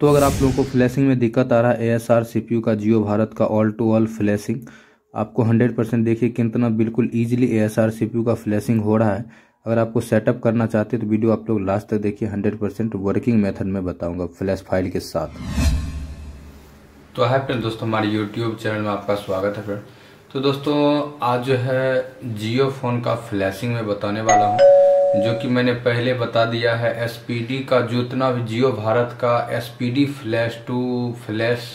तो अगर आप लोगों को फ्लैशिंग में दिक्कत आ रहा है A S R C P U का जियो भारत का ऑल टू ऑल फ्लैशिंग आपको 100 परसेंट देखिए कितना बिल्कुल easily A S R C P U का फ्लैशिंग हो रहा है अगर आपको सेटअप करना चाहते हैं तो वीडियो आप लोग लास्ट तक देखिए 100 परसेंट वर्किंग मेथड में बताऊंगा फ्लैश फाइल के साथ तो है फिर दोस्तों हमारे यूट्यूब चैनल में आपका स्वागत है फिर तो दोस्तों आज जो है जियो फ़ोन का फ्लैशिंग में बताने वाला हूँ जो कि मैंने पहले बता दिया है एस का जितना भी जियो भारत का डी फ्लैश टू फ्लैश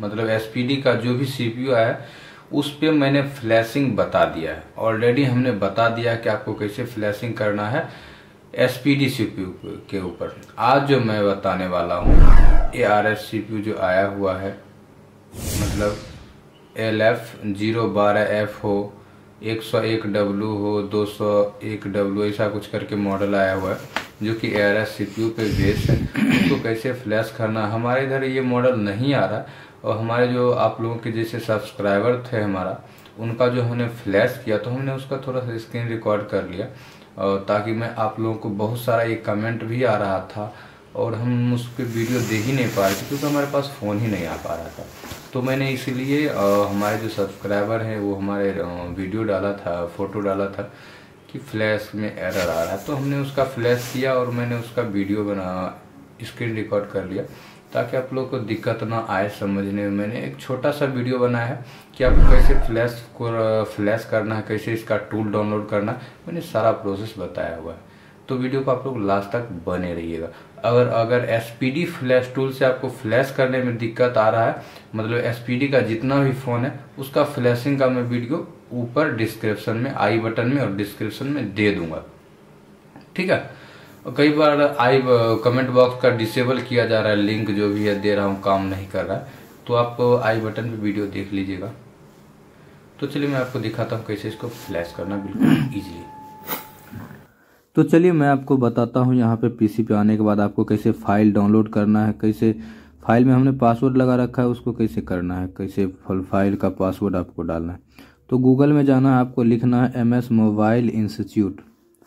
मतलब एस का जो भी सीपीयू है उस पे मैंने फ्लैशिंग बता दिया है ऑलरेडी हमने बता दिया कि आपको कैसे फ्लैशिंग करना है एसपीडी पी के ऊपर आज जो मैं बताने वाला हूँ ए आर एस सीपीयू जो आया हुआ है मतलब एल एफ जीरो बारह एफ हो एक सौ एक डब्लू हो दो सौ एक डब्लू ऐसा कुछ करके मॉडल आया हुआ है जो कि air S C P U पे बेस्ड है उसको कैसे फ्लैश करना हमारे इधर ये मॉडल नहीं आ रहा और हमारे जो आप लोगों के जैसे सब्सक्राइबर थे हमारा उनका जो हमने फ्लैश किया तो हमने उसका थोड़ा सा स्क्रीन रिकॉर्ड कर लिया और ताकि मैं आप लोगों को बहुत सारा ये कमेंट भी आ रहा था और हम उस पर वीडियो दे ही नहीं पा रहे थे क्योंकि हमारे पास फ़ोन ही नहीं आ पा रहा था तो मैंने इसीलिए हमारे जो सब्सक्राइबर हैं वो हमारे वीडियो डाला था फ़ोटो डाला था कि फ्लैश में एरर आ रहा है तो हमने उसका फ्लैश किया और मैंने उसका वीडियो बना स्क्रीन रिकॉर्ड कर लिया ताकि आप लोग को दिक्कत ना आए समझने में मैंने एक छोटा सा वीडियो बनाया है कि आप कैसे फ्लैश को फ्लैश करना है कैसे इसका टूल डाउनलोड करना है मैंने सारा प्रोसेस बताया हुआ है तो वीडियो को आप लोग लास्ट तक बने रहिएगा अगर अगर एस फ्लैश टूल से आपको फ्लैश करने में दिक्कत आ रहा है मतलब एस का जितना भी फ़ोन है उसका फ्लैशिंग का मैं वीडियो ऊपर डिस्क्रिप्शन में आई बटन में और डिस्क्रिप्शन में दे दूंगा ठीक है और कई बार आई कमेंट बॉक्स का डिसेबल किया जा रहा है लिंक जो भी है दे रहा हूँ काम नहीं कर रहा है तो आप आई बटन पे वीडियो देख लीजिएगा तो चलिए मैं आपको दिखाता हूँ कैसे इसको फ्लैश करना बिल्कुल ईजिली तो चलिए मैं आपको बताता हूँ यहाँ पे पीसी पे आने के बाद आपको कैसे फाइल डाउनलोड करना है कैसे फाइल में हमने पासवर्ड लगा रखा है उसको कैसे करना है कैसे फाइल का पासवर्ड आपको डालना है तो गूगल में जाना है आपको लिखना है M S mobile institute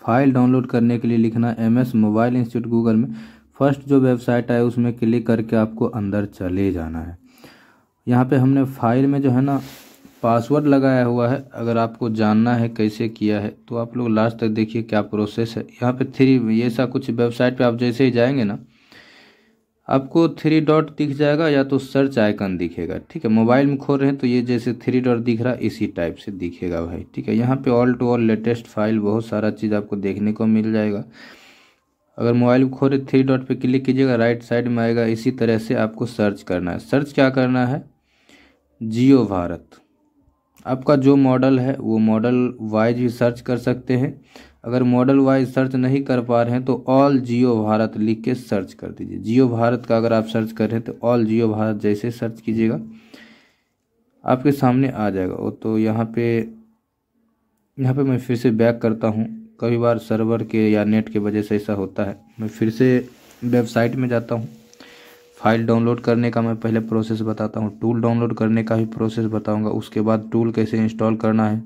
file download करने के लिए लिखना है M S mobile institute Google में फर्स्ट जो वेबसाइट आए उसमें क्लिक करके आपको अंदर चले जाना है यहाँ पे हमने फाइल में जो है ना पासवर्ड लगाया हुआ है अगर आपको जानना है कैसे किया है तो आप लोग लास्ट तक देखिए क्या प्रोसेस है यहाँ पे थ्री ये सब कुछ वेबसाइट पे आप जैसे ही जाएंगे ना आपको थ्री डॉट दिख जाएगा या तो सर्च आइकन दिखेगा ठीक है मोबाइल में खोल रहे हैं तो ये जैसे थ्री डॉट दिख रहा है इसी टाइप से दिखेगा भाई ठीक है यहाँ पर all to all latest file बहुत सारा चीज़ आपको देखने को मिल जाएगा अगर मोबाइल में खोल रहे थ्री डॉट पर क्लिक कीजिएगा राइट साइड में आएगा इसी तरह से आपको सर्च करना है सर्च क्या करना है जियो भारत आपका जो मॉडल है वो मॉडल वाइज भी सर्च कर सकते हैं अगर मॉडल वाइज सर्च नहीं कर पा रहे हैं तो ऑल जियो भारत लिख के सर्च कर दीजिए जियो भारत का अगर आप सर्च कर रहे हैं तो ऑल जियो भारत जैसे सर्च कीजिएगा आपके सामने आ जाएगा वो तो यहाँ पे यहाँ पे मैं फिर से बैक करता हूँ कई बार सर्वर के या नेट के वजह से ऐसा होता है मैं फिर से वेबसाइट में जाता हूँ फाइल डाउनलोड करने का मैं पहले प्रोसेस बताता हूँ टूल डाउनलोड करने का भी प्रोसेस बताऊँगा उसके बाद टूल कैसे इंस्टॉल करना है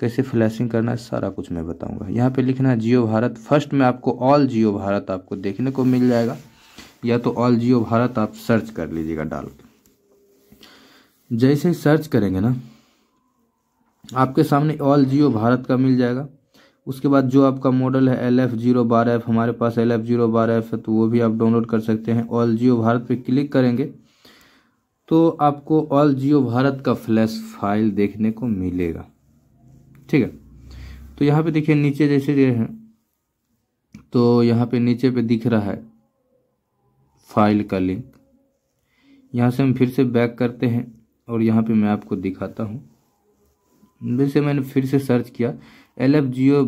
कैसे फ्लैशिंग करना है सारा कुछ मैं बताऊँगा यहाँ पर लिखना है जियो भारत फर्स्ट में आपको ऑल जियो भारत आपको देखने को मिल जाएगा या तो ऑल जियो भारत आप सर्च कर लीजिएगा डाल के जैसे सर्च करेंगे ना आपके सामने ऑल जियो भारत का मिल जाएगा उसके बाद जो आपका मॉडल है एल एफ जीरो बार एफ हमारे पास एल एफ जीरो बार एफ है तो वो भी आप डाउनलोड कर सकते हैं ऑल जियो भारत पे क्लिक करेंगे तो आपको ऑल जियो भारत का फ्लैश फाइल देखने को मिलेगा ठीक है तो यहाँ पे देखिए नीचे जैसे ये है तो यहाँ पे नीचे पे दिख रहा है फाइल का लिंक यहाँ से हम फिर से बैक करते हैं और यहाँ पर मैं आपको दिखाता हूँ वैसे मैंने फिर से सर्च किया एल एफ जियो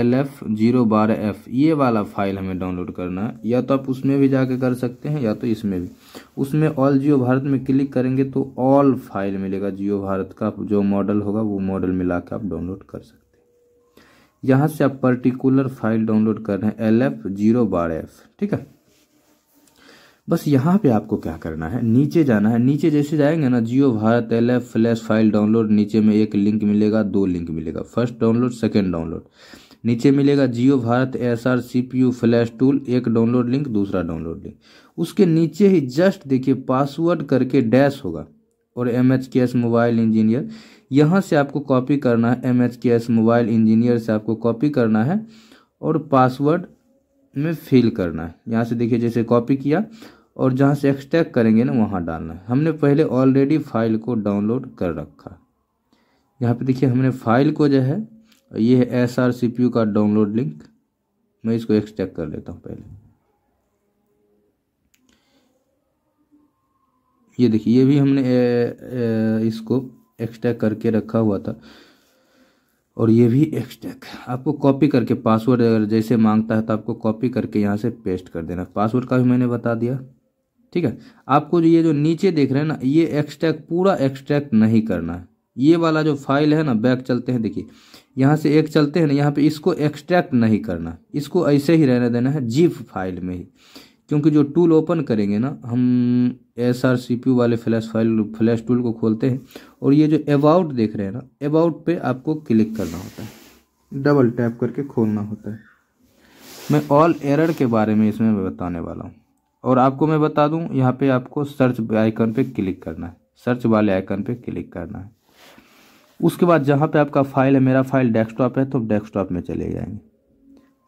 एल एफ जीरो बारह एफ ये वाला फाइल हमें डाउनलोड करना है या तो आप उसमें भी जाके कर सकते हैं या तो इसमें भी उसमें ऑल जियो भारत में क्लिक करेंगे तो ऑल फाइल मिलेगा जियो भारत का जो मॉडल होगा वो मॉडल मिला के आप डाउनलोड कर सकते हैं यहाँ से आप पर्टिकुलर फाइल डाउनलोड कर रहे हैं एल एफ जीरो बारह एफ ठीक है बस यहाँ पे आपको क्या करना है नीचे जाना है नीचे जैसे जाएंगे ना Jio Bharat L F flash file download नीचे में एक लिंक मिलेगा दो लिंक मिलेगा फर्स्ट डाउनलोड सेकेंड डाउनलोड नीचे मिलेगा Jio Bharat S R C P U flash tool एक डाउनलोड लिंक दूसरा डाउनलोड लिंक उसके नीचे ही जस्ट देखिए पासवर्ड करके डैश होगा और M H K S mobile engineer यहाँ से आपको कॉपी करना है M H K S mobile engineer से आपको कॉपी करना है और पासवर्ड में फिल करना है यहाँ से देखिए जैसे कॉपी किया और जहाँ से एक्सट्रैक्ट करेंगे ना वहाँ डालना है हमने पहले ऑलरेडी फाइल को डाउनलोड कर रखा यहाँ पे देखिए हमने फाइल को जो है ये है S R C P U का डाउनलोड लिंक मैं इसको एक्सट्रैक्ट कर लेता हूँ पहले ये देखिए ये भी हमने ए, ए, इसको एक्सट्रैक्ट करके रखा हुआ था और ये भी एक्सट्रैक आपको कॉपी करके पासवर्ड अगर जैसे मांगता है तो आपको कॉपी करके यहाँ से पेस्ट कर देना पासवर्ड का भी मैंने बता दिया ठीक है आपको जो ये जो नीचे देख रहे हैं ना ये एक्सट्रैक्ट पूरा एक्सट्रैक्ट नहीं करना है ये वाला जो फाइल है ना बैक चलते हैं देखिए यहाँ से एक चलते हैं ना यहाँ पे इसको एक्सट्रैक्ट नहीं करना इसको ऐसे ही रहने देना है जीप फाइल में ही क्योंकि जो टूल ओपन करेंगे ना हम एस आर सी पी वाले फ्लैश फाइल फ्लैश टूल को खोलते हैं और ये जो अबाउट देख रहे हैं ना अबाउट पे आपको क्लिक करना होता है डबल टैप करके खोलना होता है मैं ऑल एरर के बारे में इसमें बताने वाला हूँ और आपको मैं बता दूं यहाँ पे आपको सर्च आइकन पे क्लिक करना है सर्च वाले आइकन पे क्लिक करना है उसके बाद जहाँ पे आपका फाइल है मेरा फाइल डेस्कटॉप है तो डेस्कटॉप में चले जाएंगे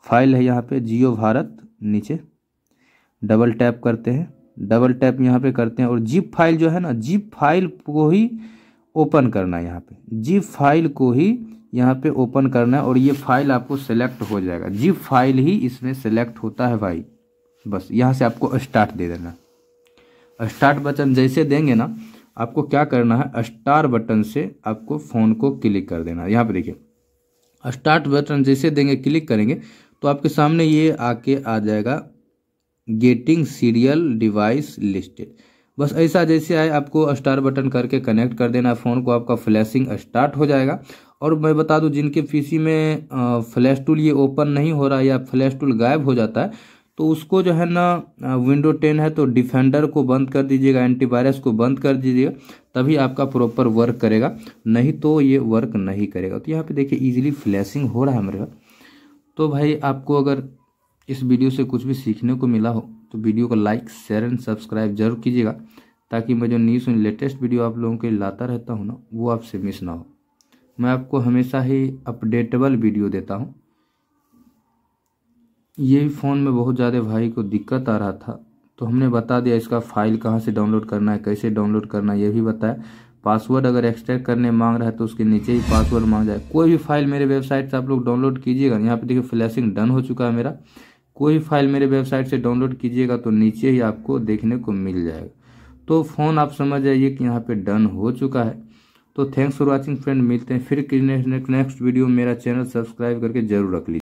फाइल है यहाँ पे जियो भारत नीचे डबल टैप करते हैं डबल टैप यहाँ पे करते हैं और जीप फाइल जो है ना जीप फाइल को ही ओपन करना है यहाँ पर जीप फाइल को ही यहाँ पर ओपन करना है और ये फाइल आपको सेलेक्ट हो जाएगा जीप फाइल ही इसमें सेलेक्ट होता है भाई बस यहाँ से आपको स्टार्ट दे देना स्टार्ट बटन जैसे देंगे ना आपको क्या करना है स्टार बटन से आपको फ़ोन को क्लिक कर देना यहाँ पे देखिए स्टार्ट बटन जैसे देंगे क्लिक करेंगे तो आपके सामने ये आके आ जाएगा गेटिंग सीरियल डिवाइस लिस्टेड बस ऐसा जैसे आए आपको स्टार बटन करके कनेक्ट कर देना फ़ोन को आपका फ्लैशिंग स्टार्ट हो जाएगा और मैं बता दूं जिनके पीसी में फ्लैश टूल ये ओपन नहीं हो रहा है या फ्लैश टूल गायब हो जाता है तो उसको जो है ना विंडो टेन है तो डिफेंडर को बंद कर दीजिएगा एंटीवायरस को बंद कर दीजिएगा तभी आपका प्रॉपर वर्क करेगा नहीं तो ये वर्क नहीं करेगा तो यहाँ पे देखिए इजीली फ्लैशिंग हो रहा है मेरे तो भाई आपको अगर इस वीडियो से कुछ भी सीखने को मिला हो तो वीडियो को लाइक शेयर एंड सब्सक्राइब जरूर कीजिएगा ताकि मैं जो न्यूज़ लेटेस्ट वीडियो आप लोगों के लाता रहता हूँ ना वो आपसे मिस ना हो मैं आपको हमेशा ही अपडेटेबल वीडियो देता हूँ ये फ़ोन में बहुत ज़्यादा भाई को दिक्कत आ रहा था तो हमने बता दिया इसका फाइल कहाँ से डाउनलोड करना है कैसे डाउनलोड करना है ये भी बताया पासवर्ड अगर एक्सट्रैक्ट करने मांग रहा है तो उसके नीचे ही पासवर्ड मांग जाए कोई भी फाइल मेरे वेबसाइट से आप लोग डाउनलोड कीजिएगा यहाँ पे देखिए फ्लैशिंग डन हो चुका है मेरा कोई भी फाइल मेरे वेबसाइट से डाउनलोड कीजिएगा तो नीचे ही आपको देखने को मिल जाएगा तो फ़ोन आप समझ जाइए कि यहाँ पे डन हो चुका है तो थैंक्स फॉर वॉचिंग फ्रेंड मिलते हैं फिर नेक्स्ट वीडियो मेरा चैनल सब्सक्राइब करके जरूर रख लीजिए